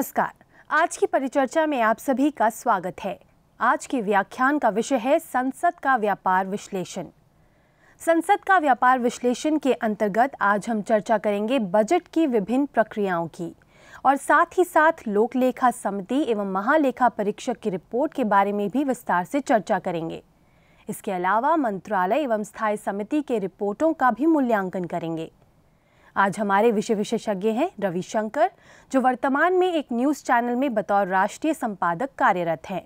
नमस्कार आज की परिचर्चा में आप सभी का स्वागत है आज के व्याख्यान का विषय है संसद का व्यापार विश्लेषण संसद का व्यापार विश्लेषण के अंतर्गत आज हम चर्चा करेंगे बजट की विभिन्न प्रक्रियाओं की और साथ ही साथ लोक लेखा समिति एवं महालेखा परीक्षक की रिपोर्ट के बारे में भी विस्तार से चर्चा करेंगे इसके अलावा मंत्रालय एवं स्थायी समिति के रिपोर्टों का भी मूल्यांकन करेंगे आज हमारे विषय विशेषज्ञ हैं रविशंकर जो वर्तमान में एक न्यूज़ चैनल में बतौर राष्ट्रीय संपादक कार्यरत हैं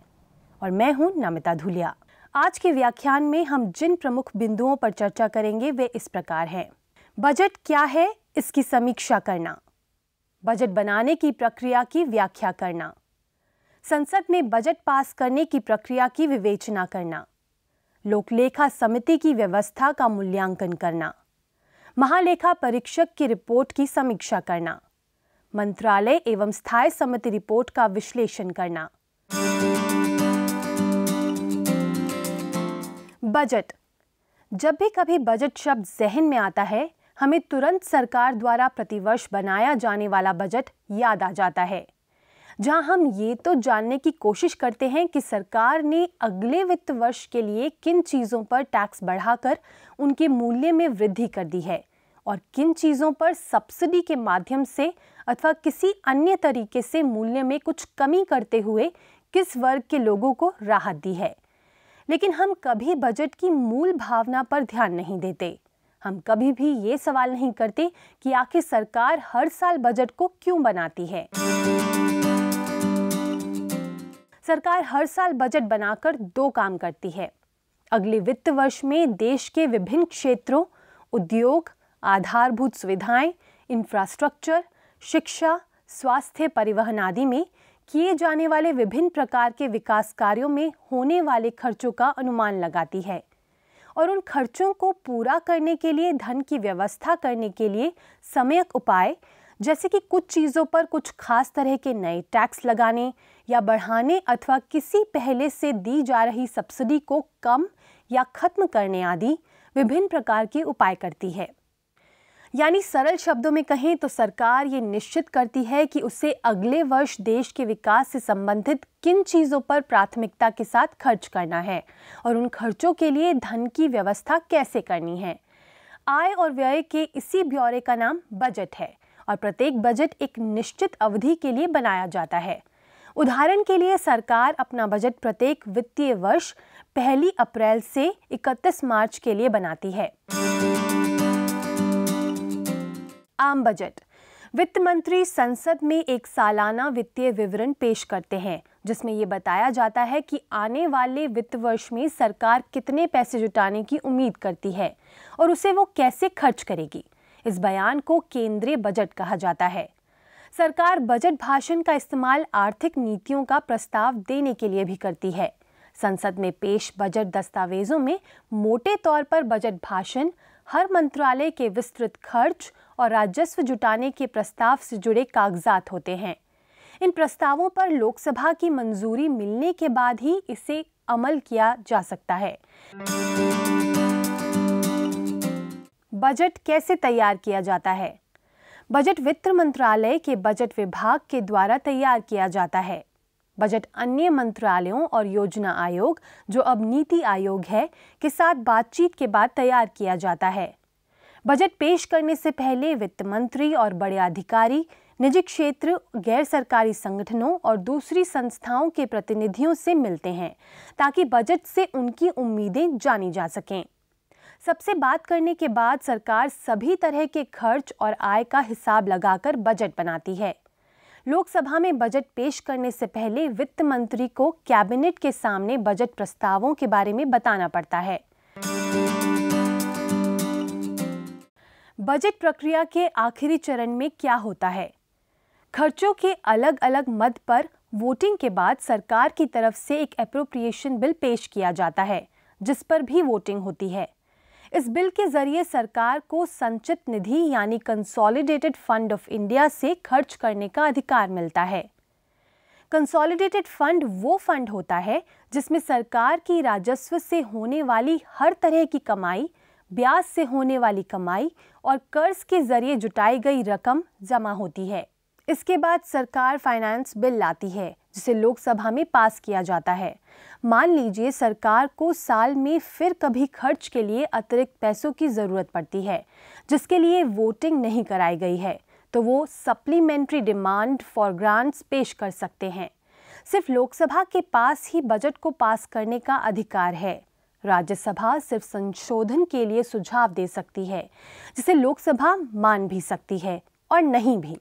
और मैं हूं नमिता धुलिया आज के व्याख्यान में हम जिन प्रमुख बिंदुओं पर चर्चा करेंगे वे इस प्रकार हैं बजट क्या है इसकी समीक्षा करना बजट बनाने की प्रक्रिया की व्याख्या करना संसद में बजट पास करने की प्रक्रिया की विवेचना करना लोकलेखा समिति की व्यवस्था का मूल्यांकन करना महालेखा परीक्षक की रिपोर्ट की समीक्षा करना मंत्रालय एवं स्थायी समिति रिपोर्ट का विश्लेषण करना बजट जब भी कभी बजट शब्द जहन में आता है हमें तुरंत सरकार द्वारा प्रतिवर्ष बनाया जाने वाला बजट याद आ जाता है जहां हम ये तो जानने की कोशिश करते हैं कि सरकार ने अगले वित्त वर्ष के लिए किन चीज़ों पर टैक्स बढ़ाकर उनके मूल्य में वृद्धि कर दी है और किन चीज़ों पर सब्सिडी के माध्यम से अथवा किसी अन्य तरीके से मूल्य में कुछ कमी करते हुए किस वर्ग के लोगों को राहत दी है लेकिन हम कभी बजट की मूल भावना पर ध्यान नहीं देते हम कभी भी ये सवाल नहीं करते कि आखिर सरकार हर साल बजट को क्यों बनाती है सरकार हर साल बजट बनाकर दो काम करती है अगले वित्त वर्ष में देश के विभिन्न क्षेत्रों उद्योग आधारभूत सुविधाएं, इंफ्रास्ट्रक्चर शिक्षा स्वास्थ्य परिवहन आदि में किए जाने वाले विभिन्न प्रकार के विकास कार्यों में होने वाले खर्चों का अनुमान लगाती है और उन खर्चों को पूरा करने के लिए धन की व्यवस्था करने के लिए समयक उपाय जैसे कि कुछ चीज़ों पर कुछ खास तरह के नए टैक्स लगाने या बढ़ाने अथवा किसी पहले से दी जा रही सब्सिडी को कम या खत्म करने आदि विभिन्न प्रकार के उपाय करती है यानी सरल शब्दों में कहें तो सरकार ये निश्चित करती है कि उसे अगले वर्ष देश के विकास से संबंधित किन चीज़ों पर प्राथमिकता के साथ खर्च करना है और उन खर्चों के लिए धन की व्यवस्था कैसे करनी है आय और व्यय के इसी ब्यौरे का नाम बजट है और प्रत्येक बजट एक निश्चित अवधि के लिए बनाया जाता है उदाहरण के लिए सरकार अपना बजट प्रत्येक वित्तीय वर्ष पहली अप्रैल से 31 मार्च के लिए बनाती है आम बजट वित्त मंत्री संसद में एक सालाना वित्तीय विवरण पेश करते हैं जिसमें ये बताया जाता है कि आने वाले वित्त वर्ष में सरकार कितने पैसे जुटाने की उम्मीद करती है और उसे वो कैसे खर्च करेगी इस बयान को केंद्रीय बजट कहा जाता है सरकार बजट भाषण का इस्तेमाल आर्थिक नीतियों का प्रस्ताव देने के लिए भी करती है संसद में पेश बजट दस्तावेजों में मोटे तौर पर बजट भाषण हर मंत्रालय के विस्तृत खर्च और राजस्व जुटाने के प्रस्ताव से जुड़े कागजात होते हैं इन प्रस्तावों पर लोकसभा की मंजूरी मिलने के बाद ही इसे अमल किया जा सकता है बजट कैसे तैयार किया जाता है बजट वित्त मंत्रालय के बजट विभाग के द्वारा तैयार किया जाता है बजट अन्य मंत्रालयों और योजना आयोग जो अब नीति आयोग है के साथ बातचीत के बाद तैयार किया जाता है बजट पेश करने से पहले वित्त मंत्री और बड़े अधिकारी निजी क्षेत्र गैर सरकारी संगठनों और दूसरी संस्थाओं के प्रतिनिधियों से मिलते हैं ताकि बजट से उनकी उम्मीदें जानी जा सकें सबसे बात करने के बाद सरकार सभी तरह के खर्च और आय का हिसाब लगाकर बजट बनाती है लोकसभा में बजट पेश करने से पहले वित्त मंत्री को कैबिनेट के सामने बजट प्रस्तावों के बारे में बताना पड़ता है बजट प्रक्रिया के आखिरी चरण में क्या होता है खर्चों के अलग अलग मद पर वोटिंग के बाद सरकार की तरफ से एक अप्रोप्रिएशन बिल पेश किया जाता है जिस पर भी वोटिंग होती है इस बिल के जरिए सरकार को संचित निधि यानी कंसोलिडेटेड फंड ऑफ इंडिया से खर्च करने का अधिकार मिलता है कंसोलिडेटेड फंड वो फंड होता है जिसमें सरकार की राजस्व से होने वाली हर तरह की कमाई ब्याज से होने वाली कमाई और कर्ज के जरिए जुटाई गई रकम जमा होती है इसके बाद सरकार फाइनेंस बिल लाती है जिसे लोकसभा में पास किया जाता है मान लीजिए सरकार को साल में फिर कभी खर्च के लिए अतिरिक्त पैसों की ज़रूरत पड़ती है जिसके लिए वोटिंग नहीं कराई गई है तो वो सप्लीमेंट्री डिमांड फॉर ग्रांट्स पेश कर सकते हैं सिर्फ लोकसभा के पास ही बजट को पास करने का अधिकार है राज्यसभा सिर्फ संशोधन के लिए सुझाव दे सकती है जिसे लोकसभा मान भी सकती है और नहीं भी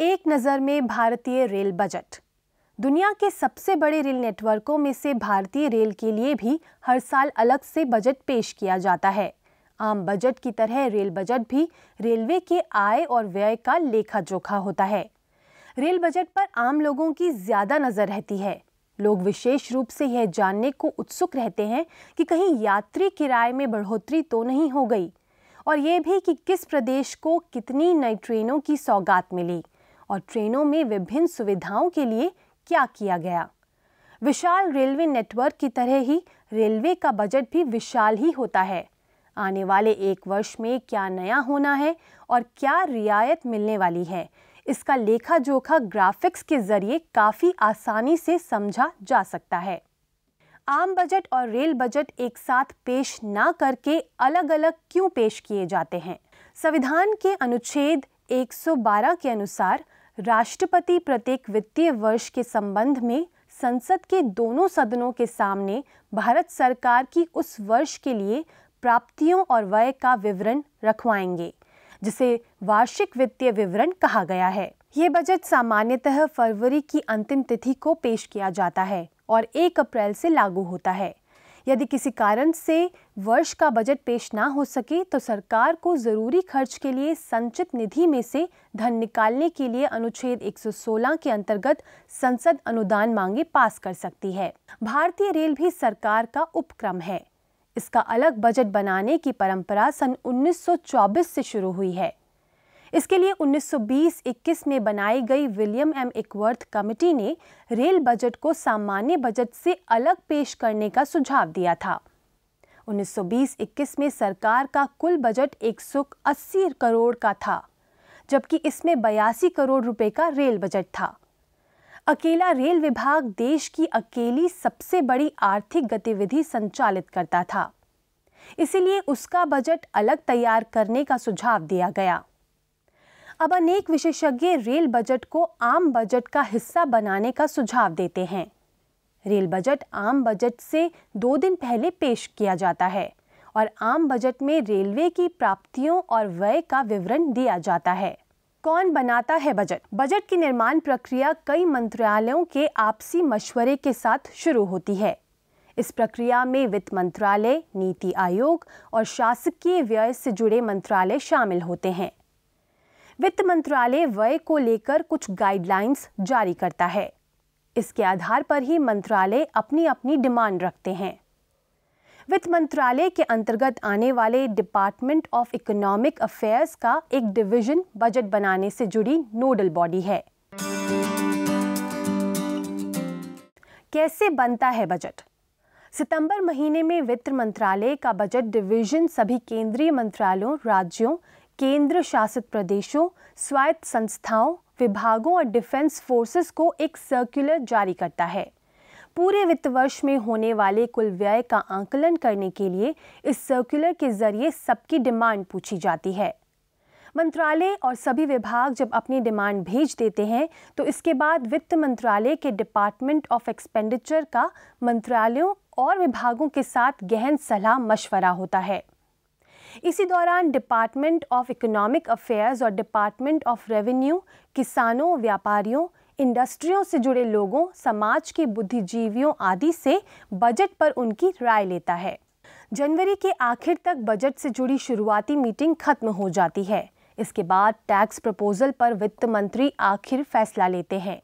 एक नज़र में भारतीय रेल बजट दुनिया के सबसे बड़े रेल नेटवर्कों में से भारतीय रेल के लिए भी हर साल अलग से बजट पेश किया जाता है आम बजट की तरह रेल बजट भी रेलवे के आय और व्यय का लेखा जोखा होता है रेल बजट पर आम लोगों की ज़्यादा नज़र रहती है लोग विशेष रूप से यह जानने को उत्सुक रहते हैं कि कहीं यात्री किराए में बढ़ोतरी तो नहीं हो गई और ये भी कि किस प्रदेश को कितनी नई ट्रेनों की सौगात मिली और ट्रेनों में विभिन्न सुविधाओं के लिए क्या किया गया विशाल रेलवे नेटवर्क की तरह ही रेलवे का बजट भी विशाल ही होता है आने वाले एक वर्ष में क्या नया होना है और क्या रियायत मिलने वाली है इसका लेखा जोखा ग्राफिक्स के ज़रिए काफ़ी आसानी से समझा जा सकता है आम बजट और रेल बजट एक साथ पेश ना करके अलग अलग क्यों पेश किए जाते हैं संविधान के अनुच्छेद 112 के अनुसार राष्ट्रपति प्रत्येक वित्तीय वर्ष के संबंध में संसद के दोनों सदनों के सामने भारत सरकार की उस वर्ष के लिए प्राप्तियों और व्यय का विवरण रखवाएंगे जिसे वार्षिक वित्तीय विवरण कहा गया है ये बजट सामान्यतः फरवरी की अंतिम तिथि को पेश किया जाता है और एक अप्रैल से लागू होता है यदि किसी कारण से वर्ष का बजट पेश ना हो सके तो सरकार को जरूरी खर्च के लिए संचित निधि में से धन निकालने के लिए अनुच्छेद 116 के अंतर्गत संसद अनुदान मांगे पास कर सकती है भारतीय रेल भी सरकार का उपक्रम है इसका अलग बजट बनाने की परंपरा सन 1924 से शुरू हुई है इसके लिए 1920-21 में बनाई गई विलियम एम इकवर्थ कमेटी ने रेल बजट को सामान्य बजट से अलग पेश करने का सुझाव दिया था 1920-21 में सरकार का कुल बजट 180 करोड़ का था जबकि इसमें बयासी करोड़ रुपए का रेल बजट था अकेला रेल विभाग देश की अकेली सबसे बड़ी आर्थिक गतिविधि संचालित करता था इसीलिए उसका बजट अलग तैयार करने का सुझाव दिया गया अब अनेक विशेषज्ञ रेल बजट को आम बजट का हिस्सा बनाने का सुझाव देते हैं रेल बजट आम बजट से दो दिन पहले पेश किया जाता है और आम बजट में रेलवे की प्राप्तियों और व्यय का विवरण दिया जाता है कौन बनाता है बजट बजट की निर्माण प्रक्रिया कई मंत्रालयों के आपसी मशवरे के साथ शुरू होती है इस प्रक्रिया में वित्त मंत्रालय नीति आयोग और शासकीय व्यय से जुड़े मंत्रालय शामिल होते हैं वित्त मंत्रालय व्यय को लेकर कुछ गाइडलाइंस जारी करता है इसके आधार पर ही मंत्रालय अपनी अपनी डिमांड रखते हैं वित्त मंत्रालय के अंतर्गत आने वाले डिपार्टमेंट ऑफ इकोनॉमिक अफेयर्स का एक डिवीजन बजट बनाने से जुड़ी नोडल बॉडी है कैसे बनता है बजट सितंबर महीने में वित्त मंत्रालय का बजट डिवीजन सभी केंद्रीय मंत्रालयों राज्यों केंद्र शासित प्रदेशों स्वायत्त संस्थाओं विभागों और डिफेंस फोर्सेस को एक सर्कुलर जारी करता है पूरे वित्त वर्ष में होने वाले कुल व्यय का आंकलन करने के लिए इस सर्कुलर के जरिए सबकी डिमांड पूछी जाती है मंत्रालय और सभी विभाग जब अपनी डिमांड भेज देते हैं तो इसके बाद वित्त मंत्रालय के डिपार्टमेंट ऑफ एक्सपेंडिचर का मंत्रालयों और विभागों के साथ गहन सलाह मशवरा होता है इसी दौरान डिपार्टमेंट ऑफ इकोनॉमिक अफेयर्स और डिपार्टमेंट ऑफ रेवेन्यू किसानों व्यापारियों इंडस्ट्रियों से जुड़े लोगों समाज के बुद्धिजीवियों आदि से बजट पर उनकी राय लेता है जनवरी के आखिर तक बजट से जुड़ी शुरुआती मीटिंग खत्म हो जाती है इसके बाद टैक्स प्रपोजल पर वित्त मंत्री आखिर फैसला लेते हैं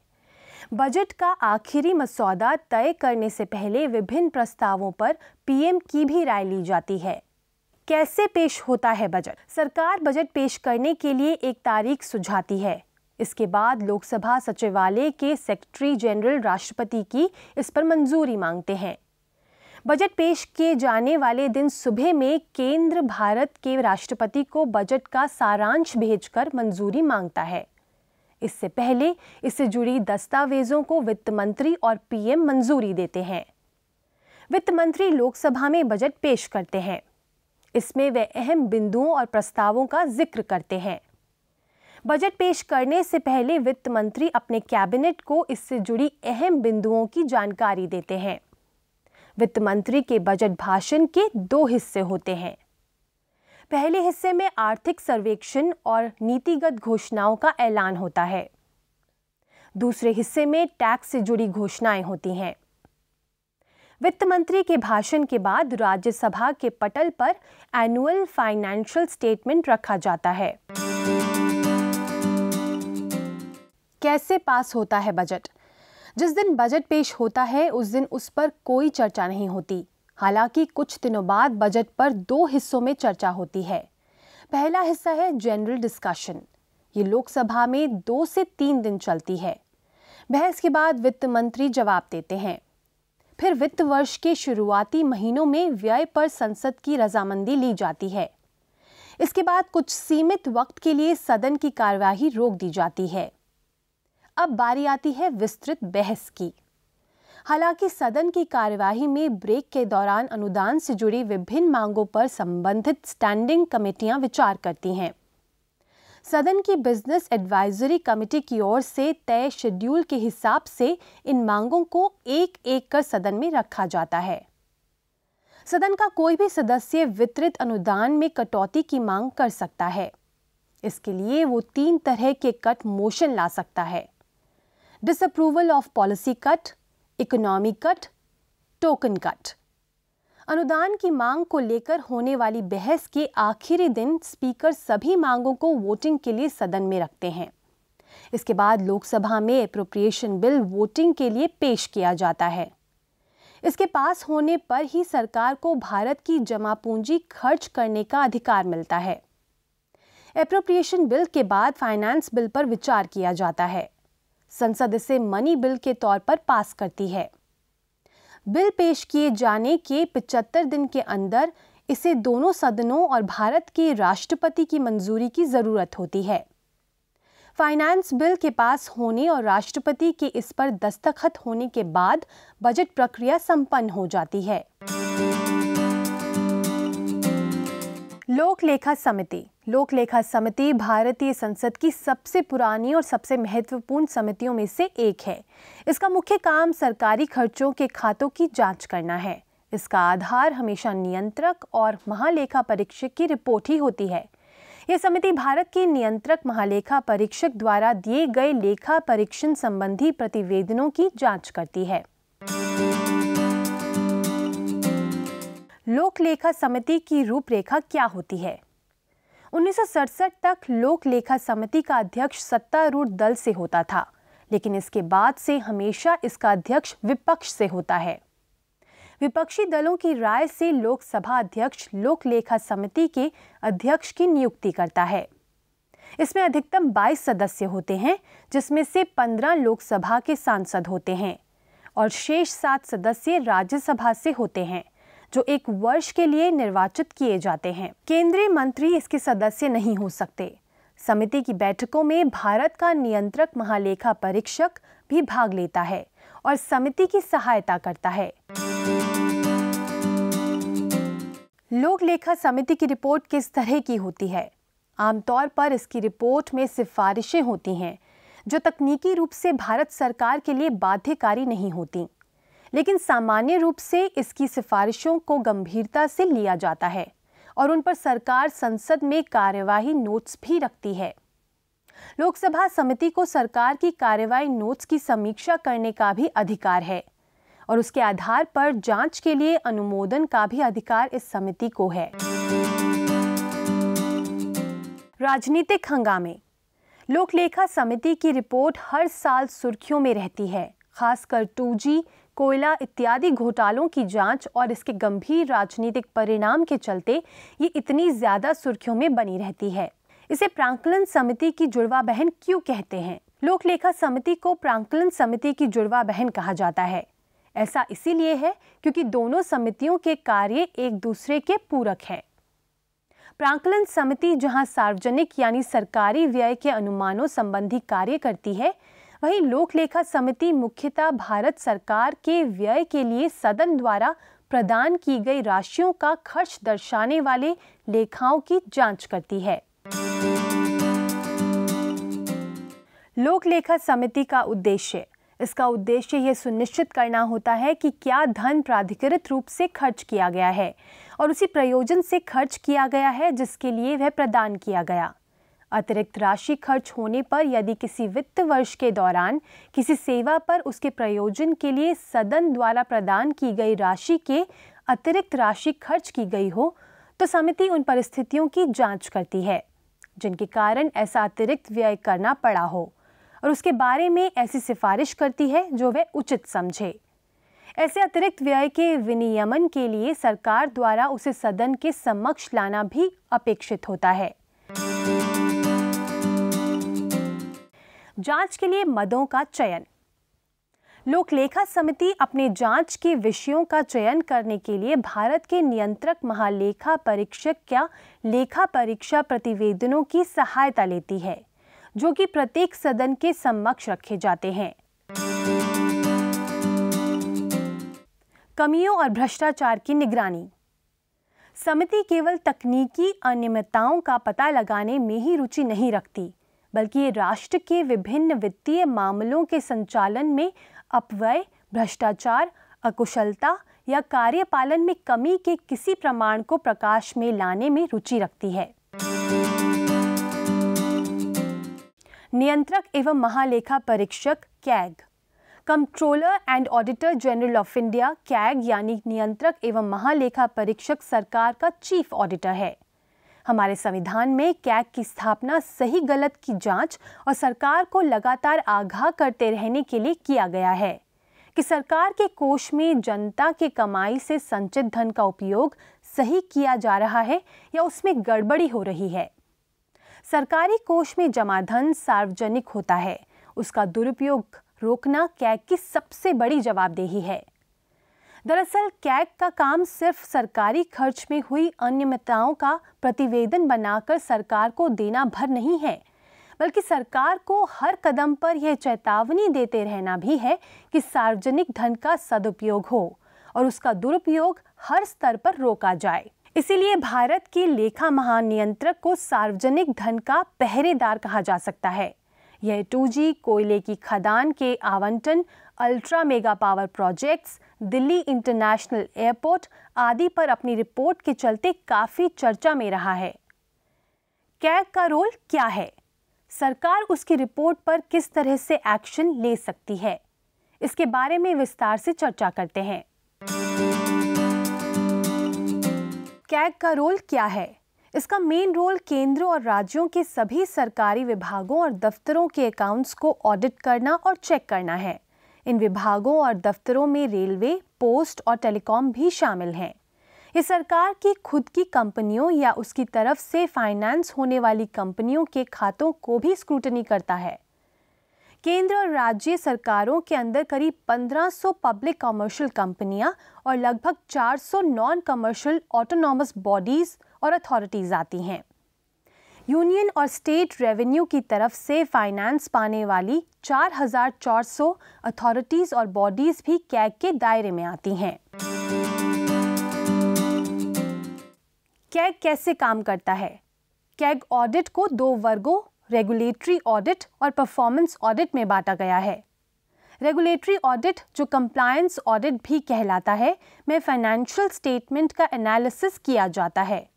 बजट का आखिरी मसौदा तय करने से पहले विभिन्न प्रस्तावों पर पीएम की भी राय ली जाती है कैसे पेश होता है बजट सरकार बजट पेश करने के लिए एक तारीख सुझाती है इसके बाद लोकसभा सचिवालय के सेक्रेटरी जनरल राष्ट्रपति की इस पर मंजूरी मांगते हैं बजट पेश किए जाने वाले दिन सुबह में केंद्र भारत के राष्ट्रपति को बजट का सारांश भेजकर मंजूरी मांगता है इससे पहले इससे जुड़ी दस्तावेजों को वित्त मंत्री और पीएम मंजूरी देते हैं वित्त मंत्री लोकसभा में बजट पेश करते हैं इसमें वे अहम बिंदुओं और प्रस्तावों का जिक्र करते हैं बजट पेश करने से पहले वित्त मंत्री अपने कैबिनेट को इससे जुड़ी अहम बिंदुओं की जानकारी देते हैं वित्त मंत्री के बजट भाषण के दो हिस्से होते हैं पहले हिस्से में आर्थिक सर्वेक्षण और नीतिगत घोषणाओं का ऐलान होता है दूसरे हिस्से में टैक्स से जुड़ी घोषणाएं होती हैं वित्त मंत्री के भाषण के बाद राज्यसभा के पटल पर एनुअल फाइनेंशियल स्टेटमेंट रखा जाता है कैसे पास होता है बजट जिस दिन बजट पेश होता है उस दिन उस पर कोई चर्चा नहीं होती हालांकि कुछ दिनों बाद बजट पर दो हिस्सों में चर्चा होती है पहला हिस्सा है जनरल डिस्कशन ये लोकसभा में दो से तीन दिन चलती है बहस के बाद वित्त मंत्री जवाब देते हैं फिर वित्त वर्ष के शुरुआती महीनों में व्यय पर संसद की रजामंदी ली जाती है इसके बाद कुछ सीमित वक्त के लिए सदन की कार्यवाही रोक दी जाती है अब बारी आती है विस्तृत बहस की हालांकि सदन की कार्यवाही में ब्रेक के दौरान अनुदान से जुड़ी विभिन्न मांगों पर संबंधित स्टैंडिंग कमेटियां विचार करती हैं सदन की बिजनेस एडवाइजरी कमेटी की ओर से तय शेड्यूल के हिसाब से इन मांगों को एक एक कर सदन में रखा जाता है सदन का कोई भी सदस्य वितरित अनुदान में कटौती की मांग कर सकता है इसके लिए वो तीन तरह के कट मोशन ला सकता है disapproval of policy cut economy cut token cut अनुदान की मांग को लेकर होने वाली बहस के आखिरी दिन स्पीकर सभी मांगों को वोटिंग के लिए सदन में रखते हैं इसके बाद लोकसभा में अप्रोप्रिएशन बिल वोटिंग के लिए पेश किया जाता है इसके पास होने पर ही सरकार को भारत की जमा पूंजी खर्च करने का अधिकार मिलता है अप्रोप्रिएशन बिल के बाद फाइनेंस बिल पर विचार किया जाता है संसद इसे मनी बिल के तौर पर पास करती है बिल पेश किए जाने के 75 दिन के अंदर इसे दोनों सदनों और भारत के राष्ट्रपति की मंजूरी की ज़रूरत होती है फाइनेंस बिल के पास होने और राष्ट्रपति के इस पर दस्तखत होने के बाद बजट प्रक्रिया संपन्न हो जाती है लोक लेखा समिति लोक लेखा समिति भारतीय संसद की सबसे पुरानी और सबसे महत्वपूर्ण समितियों में से एक है इसका मुख्य काम सरकारी खर्चों के खातों की जांच करना है इसका आधार हमेशा नियंत्रक और महालेखा परीक्षक की रिपोर्ट ही होती है यह समिति भारत के नियंत्रक महालेखा परीक्षक द्वारा दिए गए लेखा परीक्षण संबंधी प्रतिवेदनों की जांच करती है लोक लेखा समिति की रूपरेखा क्या होती है उन्नीस तक लोक लेखा समिति का अध्यक्ष सत्तारूढ़ दल से होता था लेकिन इसके बाद से हमेशा इसका अध्यक्ष विपक्ष से होता है विपक्षी दलों की राय से लोकसभा अध्यक्ष लोक लेखा समिति के अध्यक्ष की नियुक्ति करता है इसमें अधिकतम 22 सदस्य होते हैं जिसमें से 15 लोकसभा के सांसद होते हैं और शेष सात सदस्य राज्यसभा से होते हैं जो एक वर्ष के लिए निर्वाचित किए जाते हैं केंद्रीय मंत्री इसके सदस्य नहीं हो सकते समिति की बैठकों में भारत का नियंत्रक महालेखा परीक्षक भी भाग लेता है और समिति की सहायता करता है लोक लेखा समिति की रिपोर्ट किस तरह की होती है आमतौर पर इसकी रिपोर्ट में सिफारिशें होती हैं जो तकनीकी रूप से भारत सरकार के लिए बाध्यकारी नहीं होती लेकिन सामान्य रूप से इसकी सिफारिशों को गंभीरता से लिया जाता है और उन पर सरकार संसद में कार्यवाही नोट्स भी रखती है लोकसभा समिति को सरकार की कार्यवाही नोट्स की समीक्षा करने का भी अधिकार है और उसके आधार पर जांच के लिए अनुमोदन का भी अधिकार इस समिति को है राजनीतिक हंगामे लोकलेखा समिति की रिपोर्ट हर साल सुर्खियों में रहती है खासकर टू जी कोयला इत्यादि घोटालों की जांच और इसके गंभीर राजनीतिक परिणाम के चलते ये इतनी ज़्यादा सुर्खियों में बनी रहती है इसे प्रांकलन समिति की जुड़वा बहन क्यों कहते हैं लोकलेखा समिति को प्रांकलन समिति की जुड़वा बहन कहा जाता है ऐसा इसीलिए है क्योंकि दोनों समितियों के कार्य एक दूसरे के पूरक है प्रांकलन समिति जहां सार्वजनिक यानी सरकारी व्यय के अनुमानों संबंधी कार्य करती है वहीं लोक लेखा समिति मुख्यतः भारत सरकार के व्यय के लिए सदन द्वारा प्रदान की गई राशियों का खर्च दर्शाने वाले लेखाओं की जांच करती है लोक लेखा समिति का उद्देश्य इसका उद्देश्य यह सुनिश्चित करना होता है कि क्या धन प्राधिकृत रूप से खर्च किया गया है और उसी प्रयोजन से खर्च किया गया है जिसके लिए वह प्रदान किया गया अतिरिक्त राशि खर्च होने पर यदि किसी वित्त वर्ष के दौरान किसी सेवा पर उसके प्रयोजन के लिए सदन द्वारा प्रदान की गई राशि के अतिरिक्त राशि खर्च की गई हो तो समिति उन परिस्थितियों की जांच करती है जिनके कारण ऐसा अतिरिक्त व्यय करना पड़ा हो और उसके बारे में ऐसी सिफारिश करती है जो वह उचित समझे ऐसे अतिरिक्त व्यय के विनियमन के लिए सरकार द्वारा उसे सदन के समक्ष लाना भी अपेक्षित होता है जांच के लिए मदों का चयन लोक लेखा समिति अपने जांच के विषयों का चयन करने के लिए भारत के नियंत्रक महालेखा परीक्षक या लेखा परीक्षा प्रतिवेदनों की सहायता लेती है जो कि प्रत्येक सदन के समक्ष रखे जाते हैं कमियों और भ्रष्टाचार की निगरानी समिति केवल तकनीकी अनियमितताओं का पता लगाने में ही रुचि नहीं रखती बल्कि ये राष्ट्र के विभिन्न वित्तीय मामलों के संचालन में अपव्यय भ्रष्टाचार अकुशलता या कार्यपालन में कमी के किसी प्रमाण को प्रकाश में लाने में रुचि रखती है नियंत्रक एवं महालेखा परीक्षक CAG controller and auditor general of India CAG यानी नियंत्रक एवं महालेखा परीक्षक सरकार का चीफ ऑडिटर है हमारे संविधान में कैग की स्थापना सही गलत की जांच और सरकार को लगातार आगाह करते रहने के लिए किया गया है कि सरकार के कोष में जनता के कमाई से संचित धन का उपयोग सही किया जा रहा है या उसमें गड़बड़ी हो रही है सरकारी कोष में जमा धन सार्वजनिक होता है उसका दुरुपयोग रोकना कैग की सबसे बड़ी जवाबदेही है दरअसल कैग का काम सिर्फ सरकारी खर्च में हुई अनियमितताओं का प्रतिवेदन बनाकर सरकार को देना भर नहीं है बल्कि सरकार को हर कदम पर यह चेतावनी देते रहना भी है कि सार्वजनिक धन का सदुपयोग हो और उसका दुरुपयोग हर स्तर पर रोका जाए इसीलिए भारत के लेखा महानियंत्रक को सार्वजनिक धन का पहरेदार कहा जा सकता है यह टू कोयले की खदान के आवंटन ultra mega power projects Delhi international airport आदि पर अपनी रिपोर्ट के चलते काफ़ी चर्चा में रहा है कैग का रोल क्या है सरकार उसकी रिपोर्ट पर किस तरह से एक्शन ले सकती है इसके बारे में विस्तार से चर्चा करते हैं कैग का रोल क्या है इसका मेन रोल केंद्र और राज्यों के सभी सरकारी विभागों और दफ्तरों के अकाउंट्स को ऑडिट करना और चेक करना है इन विभागों और दफ्तरों में रेलवे पोस्ट और टेलीकॉम भी शामिल हैं ये सरकार की खुद की कंपनियों या उसकी तरफ से फाइनेंस होने वाली कंपनियों के खातों को भी स्क्रूटनी करता है केंद्र और राज्य सरकारों के अंदर करीब 1500 पब्लिक कमर्शियल कंपनियां और लगभग 400 नॉन कमर्शियल ऑटोनॉमस बॉडीज और अथॉरिटीज आती हैं यूनियन और स्टेट रेवेन्यू की तरफ से फाइनेंस पाने वाली 4,400 अथॉरिटीज़ और बॉडीज़ भी कैग के दायरे में आती हैं कैग कैसे काम करता है कैग ऑडिट को दो वर्गों रेगुलेटरी ऑडिट और परफॉर्मेंस ऑडिट में बांटा गया है रेगुलेटरी ऑडिट जो कंप्लायंस ऑडिट भी कहलाता है में फाइनेंशियल स्टेटमेंट का एनालिसिस किया जाता है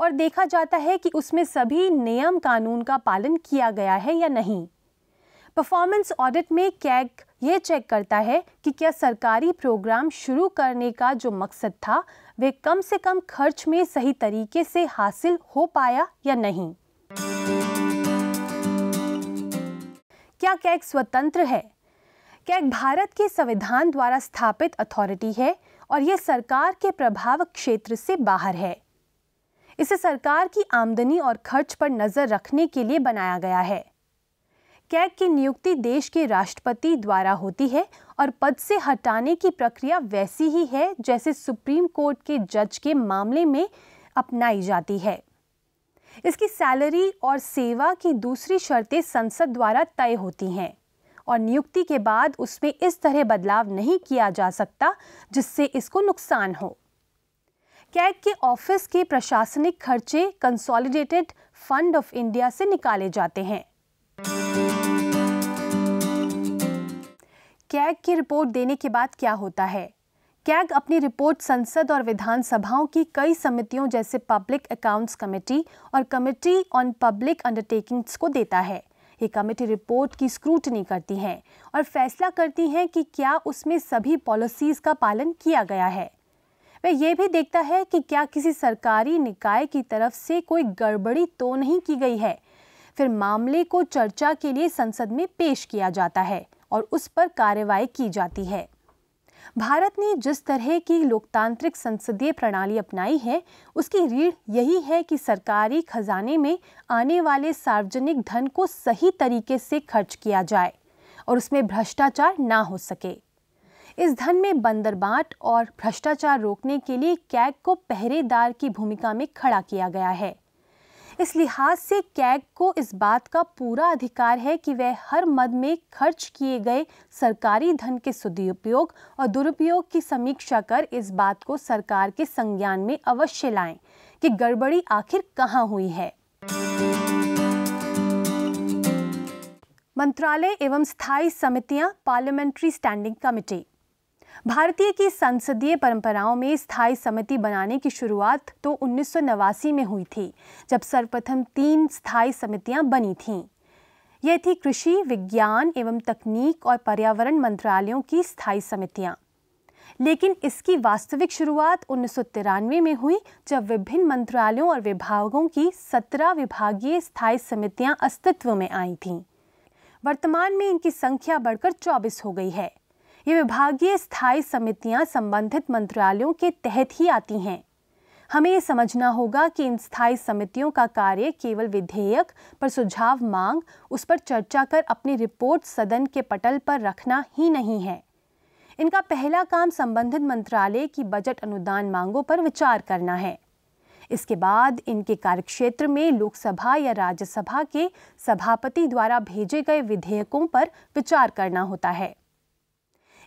और देखा जाता है कि उसमें सभी नियम कानून का पालन किया गया है या नहीं परफॉर्मेंस ऑडिट में कैग ये चेक करता है कि क्या सरकारी प्रोग्राम शुरू करने का जो मकसद था वे कम से कम खर्च में सही तरीके से हासिल हो पाया या नहीं क्या कैग स्वतंत्र है कैग भारत के संविधान द्वारा स्थापित अथॉरिटी है और यह सरकार के प्रभाव क्षेत्र से बाहर है इसे सरकार की आमदनी और खर्च पर नज़र रखने के लिए बनाया गया है कैग की नियुक्ति देश के राष्ट्रपति द्वारा होती है और पद से हटाने की प्रक्रिया वैसी ही है जैसे सुप्रीम कोर्ट के जज के मामले में अपनाई जाती है इसकी सैलरी और सेवा की दूसरी शर्तें संसद द्वारा तय होती हैं और नियुक्ति के बाद उसमें इस तरह बदलाव नहीं किया जा सकता जिससे इसको नुकसान हो कैग के ऑफिस के प्रशासनिक खर्चे कंसोलिडेटेड फंड ऑफ इंडिया से निकाले जाते हैं कैग की रिपोर्ट देने के बाद क्या होता है कैग अपनी रिपोर्ट संसद और विधानसभाओं की कई समितियों जैसे पब्लिक अकाउंट्स कमेटी और कमेटी ऑन पब्लिक अंडरटेकिंग्स को देता है ये कमेटी रिपोर्ट की स्क्रूटनी करती हैं और फैसला करती हैं कि क्या उसमें सभी पॉलिसीज़ का पालन किया गया है वह ये भी देखता है कि क्या किसी सरकारी निकाय की तरफ से कोई गड़बड़ी तो नहीं की गई है फिर मामले को चर्चा के लिए संसद में पेश किया जाता है और उस पर कार्रवाई की जाती है भारत ने जिस तरह की लोकतांत्रिक संसदीय प्रणाली अपनाई है उसकी रीढ़ यही है कि सरकारी खजाने में आने वाले सार्वजनिक धन को सही तरीके से खर्च किया जाए और उसमें भ्रष्टाचार ना हो सके इस धन में बंदरबाट और भ्रष्टाचार रोकने के लिए कैग को पहरेदार की भूमिका में खड़ा किया गया है इस लिहाज से कैग को इस बात का पूरा अधिकार है कि वह हर मद में खर्च किए गए सरकारी धन के सदुपयोग और दुरुपयोग की समीक्षा कर इस बात को सरकार के संज्ञान में अवश्य लाएं कि गड़बड़ी आखिर कहाँ हुई है मंत्रालय एवं स्थायी समितियां पार्लियामेंट्री स्टैंडिंग कमेटी भारतीय की संसदीय परंपराओं में स्थायी समिति बनाने की शुरुआत तो उन्नीस में हुई थी जब सर्वप्रथम तीन स्थायी समितियां बनी थीं यह थी कृषि विज्ञान एवं तकनीक और पर्यावरण मंत्रालयों की स्थायी समितियां लेकिन इसकी वास्तविक शुरुआत उन्नीस में हुई जब विभिन्न मंत्रालयों और विभागों की सत्रह विभागीय स्थायी समितियां अस्तित्व में आई थीं वर्तमान में इनकी संख्या बढ़कर 24 हो गई है ये विभागीय स्थायी समितियां संबंधित मंत्रालयों के तहत ही आती हैं हमें ये समझना होगा कि इन स्थायी समितियों का कार्य केवल विधेयक पर सुझाव मांग उस पर चर्चा कर अपनी रिपोर्ट सदन के पटल पर रखना ही नहीं है इनका पहला काम संबंधित मंत्रालय की बजट अनुदान मांगों पर विचार करना है इसके बाद इनके कार्यक्षेत्र में लोकसभा या राज्यसभा के सभापति द्वारा भेजे गए विधेयकों पर विचार करना होता है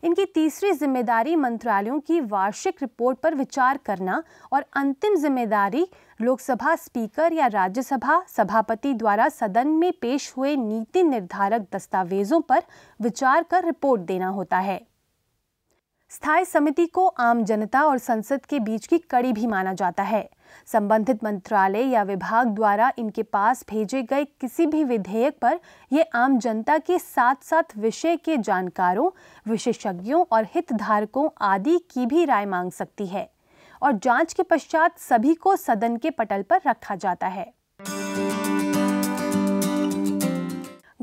इनकी तीसरी जिम्मेदारी मंत्रालयों की वार्षिक रिपोर्ट पर विचार करना और अंतिम जिम्मेदारी लोकसभा स्पीकर या राज्यसभा सभापति द्वारा सदन में पेश हुए नीति निर्धारक दस्तावेजों पर विचार कर रिपोर्ट देना होता है स्थायी समिति को आम जनता और संसद के बीच की कड़ी भी माना जाता है संबंधित मंत्रालय या विभाग द्वारा इनके पास भेजे गए किसी भी विधेयक पर ये आम जनता के साथ साथ विषय के जानकारों विशेषज्ञों और हितधारकों आदि की भी राय मांग सकती है और जांच के पश्चात सभी को सदन के पटल पर रखा जाता है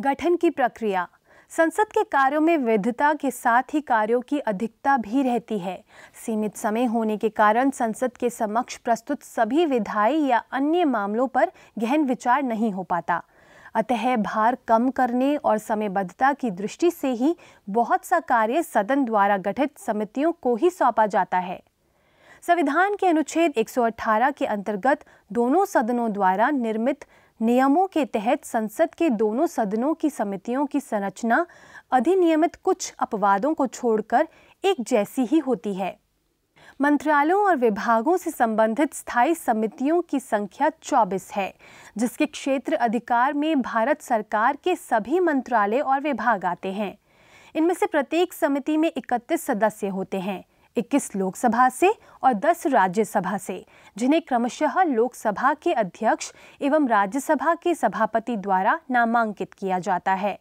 गठन की प्रक्रिया संसद के कार्यों में विधता के साथ ही कार्यों की अधिकता भी रहती है सीमित समय होने के कारण संसद के समक्ष प्रस्तुत सभी विधायी या अन्य मामलों पर गहन विचार नहीं हो पाता अतः भार कम करने और समयबद्धता की दृष्टि से ही बहुत सा कार्य सदन द्वारा गठित समितियों को ही सौंपा जाता है संविधान के अनुच्छेद 118 के अंतर्गत दोनों सदनों द्वारा निर्मित नियमों के तहत संसद के दोनों सदनों की समितियों की संरचना अधिनियमित कुछ अपवादों को छोड़कर एक जैसी ही होती है मंत्रालयों और विभागों से संबंधित स्थायी समितियों की संख्या 24 है जिसके क्षेत्र अधिकार में भारत सरकार के सभी मंत्रालय और विभाग आते हैं इनमें से प्रत्येक समिति में 31 सदस्य होते हैं 21 लोकसभा से और 10 राज्यसभा से जिन्हें क्रमशः लोकसभा के अध्यक्ष एवं राज्यसभा के सभापति द्वारा नामांकित किया जाता है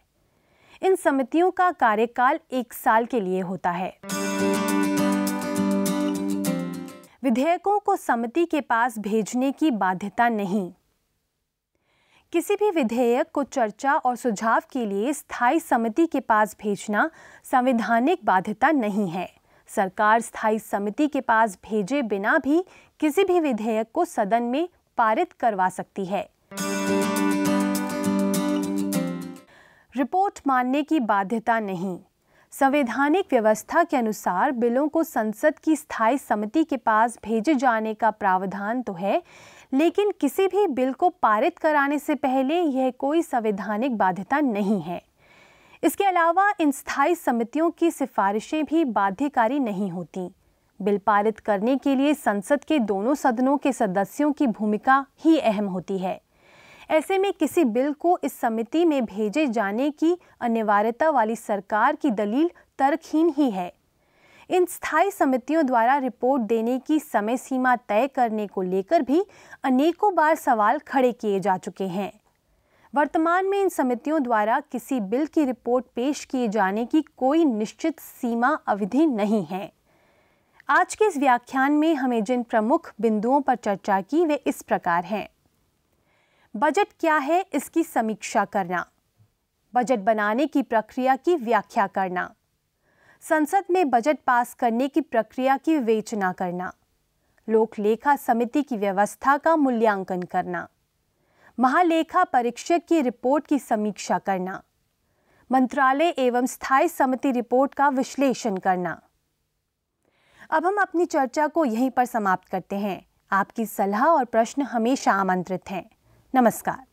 इन समितियों का कार्यकाल एक साल के लिए होता है विधेयकों को समिति के पास भेजने की बाध्यता नहीं किसी भी विधेयक को चर्चा और सुझाव के लिए स्थायी समिति के पास भेजना संवैधानिक बाध्यता नहीं है सरकार स्थायी समिति के पास भेजे बिना भी किसी भी विधेयक को सदन में पारित करवा सकती है रिपोर्ट मानने की बाध्यता नहीं संवैधानिक व्यवस्था के अनुसार बिलों को संसद की स्थायी समिति के पास भेजे जाने का प्रावधान तो है लेकिन किसी भी बिल को पारित कराने से पहले यह कोई संवैधानिक बाध्यता नहीं है इसके अलावा इन स्थायी समितियों की सिफारिशें भी बाध्यकारी नहीं होती बिल पारित करने के लिए संसद के दोनों सदनों के सदस्यों की भूमिका ही अहम होती है ऐसे में किसी बिल को इस समिति में भेजे जाने की अनिवार्यता वाली सरकार की दलील तर्कहीन ही है इन स्थायी समितियों द्वारा रिपोर्ट देने की समय सीमा तय करने को लेकर भी अनेकों बार सवाल खड़े किए जा चुके हैं वर्तमान में इन समितियों द्वारा किसी बिल की रिपोर्ट पेश किए जाने की कोई निश्चित सीमा अवधि नहीं है आज के इस व्याख्यान में हमें जिन प्रमुख बिंदुओं पर चर्चा की वे इस प्रकार हैं बजट क्या है इसकी समीक्षा करना बजट बनाने की प्रक्रिया की व्याख्या करना संसद में बजट पास करने की प्रक्रिया की विवेचना करना लोक लेखा समिति की व्यवस्था का मूल्यांकन करना महालेखा परीक्षक की रिपोर्ट की समीक्षा करना मंत्रालय एवं स्थायी समिति रिपोर्ट का विश्लेषण करना अब हम अपनी चर्चा को यहीं पर समाप्त करते हैं आपकी सलाह और प्रश्न हमेशा आमंत्रित हैं नमस्कार